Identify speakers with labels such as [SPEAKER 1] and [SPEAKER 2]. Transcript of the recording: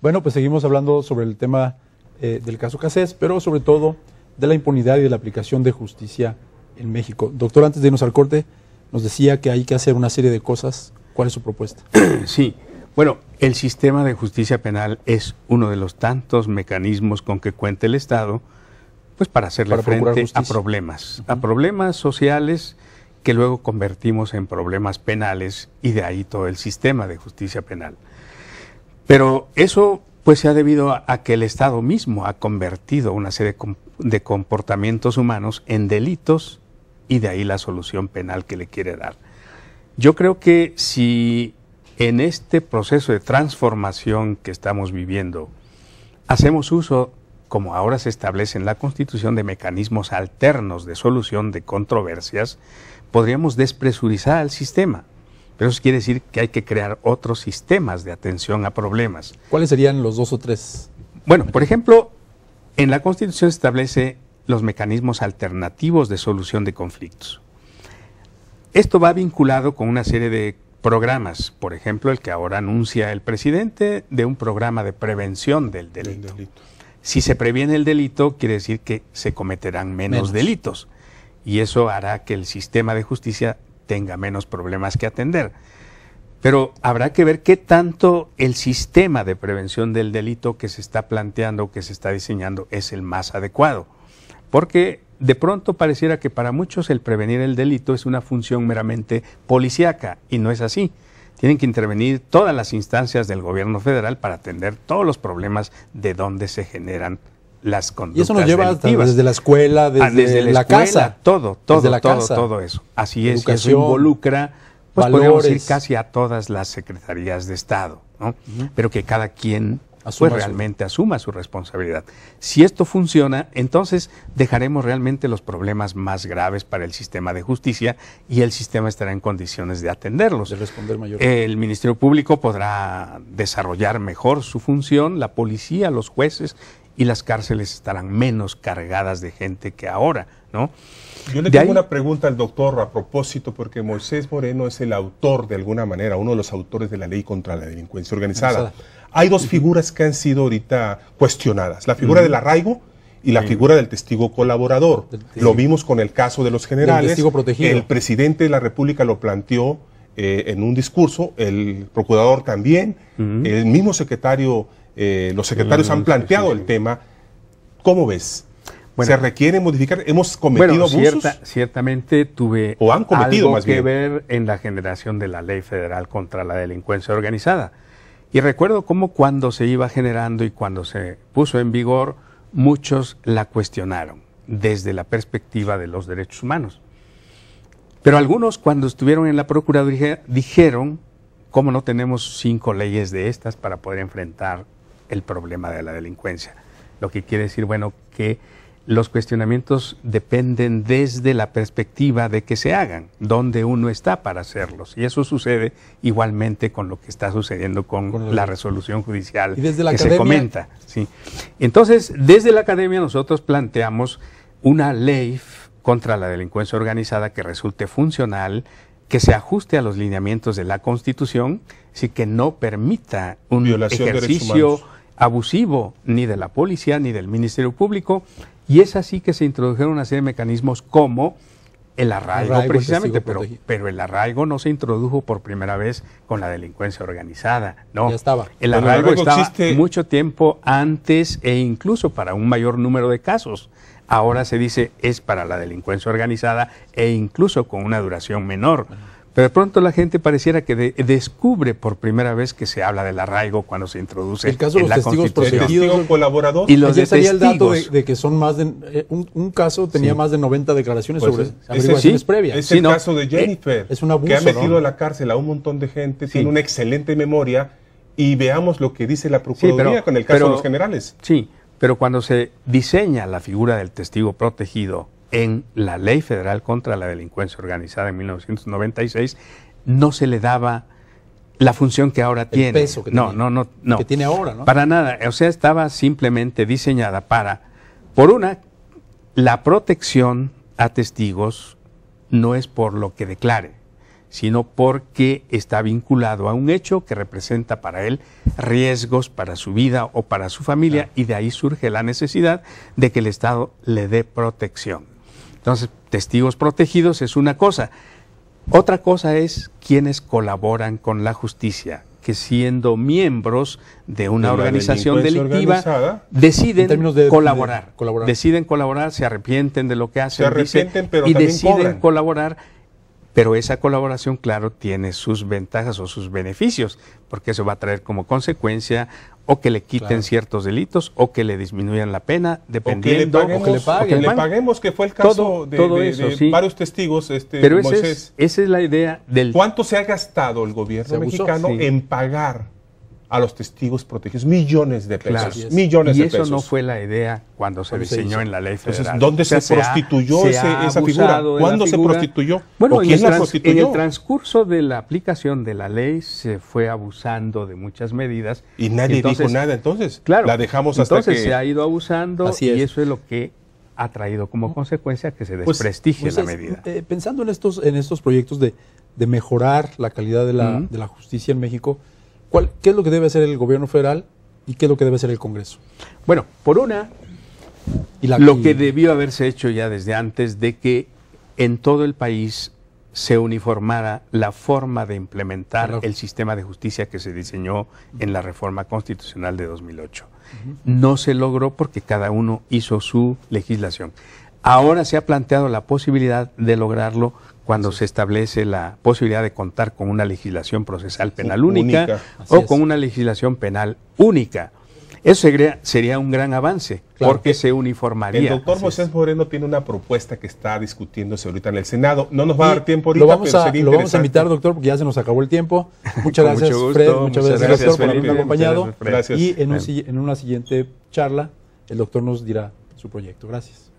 [SPEAKER 1] Bueno, pues seguimos hablando sobre el tema eh, del caso Casés, pero sobre todo de la impunidad y de la aplicación de justicia en México. Doctor, antes de irnos al corte, nos decía que hay que hacer una serie de cosas. ¿Cuál es su propuesta? Sí. Bueno, el sistema de
[SPEAKER 2] justicia penal es uno de los tantos mecanismos con que cuenta el Estado, pues para hacerle frente a problemas, a problemas sociales que luego convertimos en problemas penales y de ahí todo el sistema de justicia penal. Pero eso pues se ha debido a, que el Estado mismo ha convertido una serie de comportamientos humanos en delitos y de ahí la solución penal que le quiere dar. Yo creo que si en este proceso de transformación que estamos viviendo hacemos uso, como ahora se establece en la Constitución, de mecanismos alternos de solución de controversias, podríamos despresurizar al sistema. Pero eso quiere decir que hay que crear otros sistemas de atención a problemas. ¿Cuáles serían los dos o tres? Bueno, por ejemplo, en la Constitución se establece los mecanismos alternativos de solución de conflictos. Esto va vinculado con una serie de programas, por ejemplo, el que ahora anuncia el presidente de un programa de prevención del delito. Si se previene el delito, quiere decir que se cometerán menos, delitos y eso hará que el sistema de justicia tenga menos problemas que atender. Pero habrá que ver qué tanto el sistema de prevención del delito que se está planteando, que se está diseñando, es el más adecuado. Porque de pronto pareciera que para muchos el prevenir el delito es una función meramente policíaca y no es así. Tienen que intervenir todas las instancias del gobierno federal para atender todos los problemas de donde se generan y eso nos lleva desde la escuela, ah, desde, la, casa. Todo, todo, todo, eso. Así es, Educación, eso involucra,
[SPEAKER 1] pues podemos decir,
[SPEAKER 2] casi a todas las secretarías de Estado, ¿no? Pero que cada quien pues, realmente asuma su responsabilidad. Si esto funciona, entonces dejaremos realmente los problemas más graves para el sistema de justicia y el sistema estará en condiciones de atenderlos. De responder mayor. El Ministerio Público podrá desarrollar mejor su función, la policía, los jueces y las cárceles estarán menos cargadas de gente que ahora, ¿no?
[SPEAKER 3] Yo le tengo una pregunta al doctor a propósito, porque Moisés Moreno es el autor, de alguna manera, uno de los autores de la ley contra la delincuencia organizada. Hay dos figuras que han sido ahorita cuestionadas, la figura del arraigo y la figura del testigo colaborador. Lo vimos con el caso de los generales. El presidente de la República lo planteó eh, en un discurso, el procurador también, el mismo secretario eh, los secretarios mm, han planteado el tema. ¿Cómo ves? ¿Se requiere modificar? ¿Hemos cometido abusos?
[SPEAKER 2] ciertamente tuve algo que ver en la generación de la ley federal contra la delincuencia organizada. Y recuerdo cómo cuando se iba generando y cuando se puso en vigor, muchos la cuestionaron desde la perspectiva de los derechos humanos. Pero algunos cuando estuvieron en la Procuraduría dijeron, ¿cómo no tenemos cinco leyes de estas para poder enfrentar el problema de la delincuencia. Lo que quiere decir, bueno, que los cuestionamientos dependen desde la perspectiva de que se hagan, donde uno está para hacerlos. Y eso sucede igualmente con lo que está sucediendo con, la resolución judicial que se comenta. Entonces, desde la academia nosotros planteamos una ley contra la delincuencia organizada que resulte funcional, que se ajuste a los lineamientos de la Constitución, así que no permita un Violación ejercicio abusivo ni de la policía ni del Ministerio Público y es así que se introdujeron una serie de mecanismos como el arraigo, precisamente, pero, el arraigo no se introdujo por primera vez con la delincuencia organizada, no. El arraigo, estaba mucho tiempo antes e incluso para un mayor número de casos. Ahora se dice es para la delincuencia organizada e incluso con una duración menor. Pero de pronto la gente pareciera que descubre por primera vez que se habla del arraigo cuando se introduce el caso de los testigos protegidos colaborador. Y los el dato
[SPEAKER 1] de, que son más de eh, un, caso tenía más de 90 declaraciones pues sobre averiguaciones previas. Es el caso de eh, Jennifer, es un que ha metido a
[SPEAKER 3] la cárcel a un montón de gente, tiene una excelente memoria y veamos lo que dice la
[SPEAKER 2] Procuraduría con el caso de los generales. Sí, pero cuando se diseña la figura del testigo protegido en la Ley Federal contra la Delincuencia Organizada en 1996 no se le daba la función que ahora tiene. no, no, no, ahora, ¿no? Para nada. O sea, estaba simplemente diseñada para, por una, la protección a testigos no es por lo que declare, sino porque está vinculado a un hecho que representa para él riesgos para su vida o para su familia y de ahí surge la necesidad de que el Estado le dé protección. Entonces, testigos protegidos es una cosa. Otra cosa es quienes colaboran con la justicia, que siendo miembros de una organización delictiva deciden colaborar, Deciden colaborar, se arrepienten de lo que hacen, y deciden colaborar pero esa colaboración, claro, tiene sus ventajas o sus beneficios, porque eso va a traer como consecuencia o que le quiten ciertos delitos o que le disminuyan la pena, dependiendo. O que le paguemos, que le, le
[SPEAKER 3] paguemos, que fue el caso de, varios testigos. Este, Pero Esa, es,
[SPEAKER 2] esa la idea
[SPEAKER 3] del. ¿Cuánto se ha gastado el gobierno mexicano en pagar? a los testigos protegidos. Millones de pesos. Millones de pesos. Y eso no
[SPEAKER 2] fue la idea cuando se diseñó en la ley federal. Entonces, ¿dónde se, prostituyó ese, esa figura? ¿Cuándo se prostituyó? Bueno, quién la prostituyó? En el transcurso de la aplicación de la ley se fue abusando de muchas medidas. Y nadie dijo nada. Entonces, claro, la dejamos hasta Entonces se ha ido abusando y eso es lo que ha traído como consecuencia que se pues, desprestigie pues la medida.
[SPEAKER 1] Eh, pensando en estos, en estos proyectos de, mejorar la calidad de la justicia en México, ¿Qué es lo que debe hacer el gobierno federal y qué es lo que debe hacer el Congreso? Bueno, por una, lo que debió haberse
[SPEAKER 2] hecho ya desde antes de que en todo el país se uniformara la forma de implementar el sistema de justicia que se diseñó en la reforma constitucional de 2008. No se logró porque cada uno hizo su legislación. Ahora se ha planteado la posibilidad de lograrlo cuando se establece la posibilidad de contar con una legislación procesal penal única, o con una legislación penal única. Eso sería, un gran avance porque se uniformaría. El doctor
[SPEAKER 3] José Moreno tiene una propuesta que está discutiéndose ahorita en el Senado. No nos va a dar tiempo ahorita, lo vamos a, Lo vamos a invitar,
[SPEAKER 1] doctor, porque ya se nos acabó el tiempo. Muchas gracias, Fred. Muchas, gracias, doctor, por haberme acompañado. y en, en una siguiente charla, el doctor nos dirá su proyecto. Gracias.